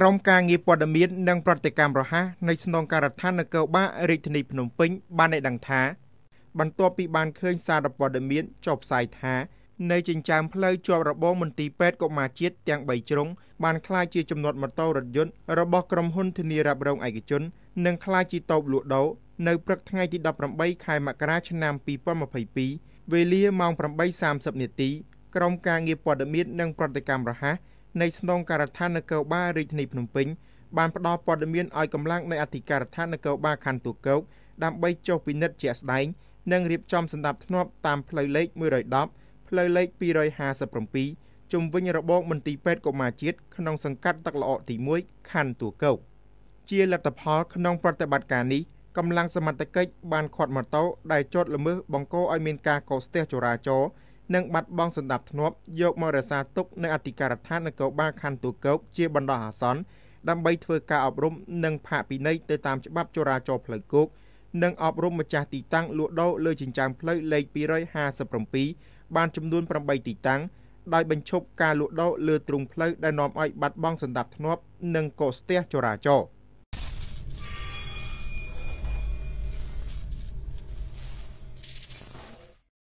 ក្រុមការងារព័ត៌មាននិងប្រតិកម្មរហ័សនៃស្នងការដ្ឋាននគរបាលរាជធានីភ្នំពេញបានឲ្យដឹងថា បន្ទាប់ពីបានឃើញសារព័ត៌មានចុះផ្សាយថានៅចិញ្ចើមផ្លូវជាប់របងមន្ទីរពេទ្យកុមារជាតិទាំង3ជ្រុងបានក្លាយជាចំណតម៉ូតូរថយន្តរបស់ក្រុមហ៊ុនធានារ៉ាប់រងឯកជននិងក្លាយជាតូបលក់ដូរនៅព្រឹកថ្ងៃទី18ខែមករាឆ្នាំ2022វេលាម៉ោង8:30នាទីក្រុមការងារព័ត៌មាននិងប្រតិកម្មរហ័សនៃស្នងការដ្ឋាននគរបាលរាជធានីភ្នំពេញបានផ្ដល់ព័ត៌មានឲ្យកម្លាំងនៃអធិការដ្ឋាននគរបាលខណ្ឌទូកោកដើម្បីចុះពិនិត្យជាក់ស្ដែងនិងរៀបចំសម្ដាប់ធ្នាប់តាមផ្លូវលេខ110ផ្លូវលេខ257ជំវិញរបងមន្ទីរពេទ្យកុមារជាតិក្នុងសង្កាត់ទឹកល្អកទី1ខណ្ឌទូកោកជាលទ្ធផលក្នុងប្រតិបត្តិការនេះកម្លាំងសមត្ថកិច្ចបានខាត់ម៉ូតូដែលចតល្មើសបង្កឲ្យមានការកកស្ទះចរាចរណ៍និងបាត់បង់សន្តិភាពយកមករក្សាទុកនៅអធិការដ្ឋាននគរបាលខណ្ឌទូកោកជាបណ្ដោះអាសន្នដើម្បីធ្វើការអប់រំនិងផាកពិន័យទៅតាមច្បាប់ចរាចរណ៍ផ្លូវគោកនិងអប់រំម្ចាស់ទីតាំងលក់ដូរលើចិញ្ចើមផ្លូវលេខ257បានចំនួន8ទីតាំងដោយបញ្ឈប់ការលក់ដូរលើទ្រុងផ្លូវដែលនាំឲ្យបាត់បង់សន្តិភាពនិងកកស្ទះចរាចរណ៍